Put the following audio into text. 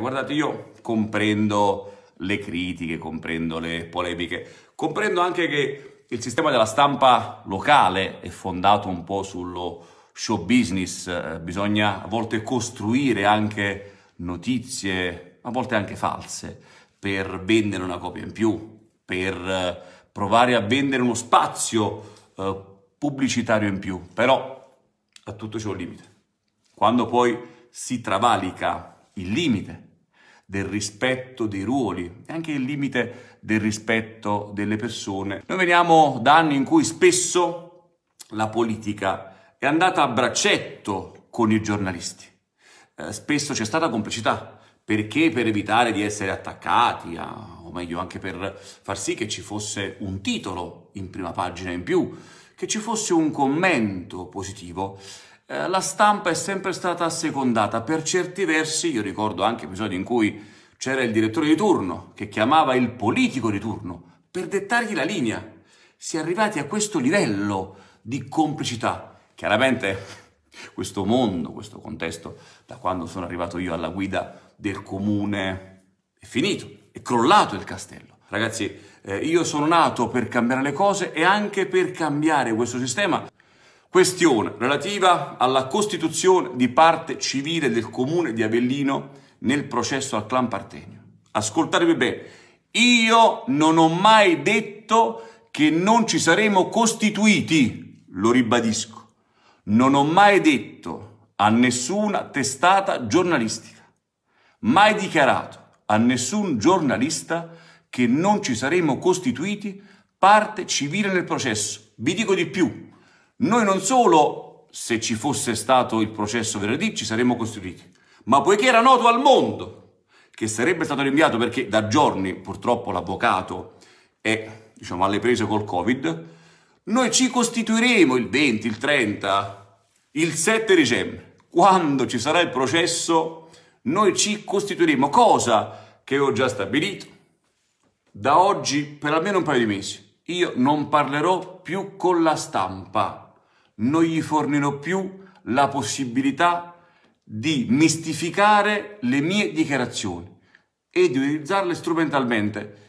Guardate, io comprendo le critiche, comprendo le polemiche, comprendo anche che il sistema della stampa locale è fondato un po' sullo show business, eh, bisogna a volte costruire anche notizie, a volte anche false, per vendere una copia in più, per eh, provare a vendere uno spazio eh, pubblicitario in più, però a tutto c'è un limite. Quando poi si travalica il limite del rispetto dei ruoli e anche il limite del rispetto delle persone. Noi veniamo da anni in cui spesso la politica è andata a braccetto con i giornalisti. Eh, spesso c'è stata complicità perché per evitare di essere attaccati, a, o meglio anche per far sì che ci fosse un titolo in prima pagina in più, che ci fosse un commento positivo, eh, la stampa è sempre stata assecondata. Per certi versi, io ricordo anche episodi in cui c'era il direttore di turno che chiamava il politico di turno per dettargli la linea. Si è arrivati a questo livello di complicità. Chiaramente questo mondo, questo contesto, da quando sono arrivato io alla guida del comune, è finito, è crollato il castello. Ragazzi, eh, io sono nato per cambiare le cose e anche per cambiare questo sistema. Questione relativa alla costituzione di parte civile del comune di Avellino nel processo al clan Partenio. Ascoltatevi bene, io non ho mai detto che non ci saremo costituiti, lo ribadisco. Non ho mai detto a nessuna testata giornalistica, mai dichiarato a nessun giornalista che che non ci saremmo costituiti parte civile nel processo. Vi dico di più, noi non solo, se ci fosse stato il processo venerdì, ci saremmo costituiti, ma poiché era noto al mondo che sarebbe stato rinviato perché da giorni purtroppo l'avvocato è diciamo, alle prese col Covid, noi ci costituiremo il 20, il 30, il 7 dicembre. Quando ci sarà il processo, noi ci costituiremo, cosa che ho già stabilito da oggi, per almeno un paio di mesi, io non parlerò più con la stampa, non gli fornirò più la possibilità di mistificare le mie dichiarazioni e di utilizzarle strumentalmente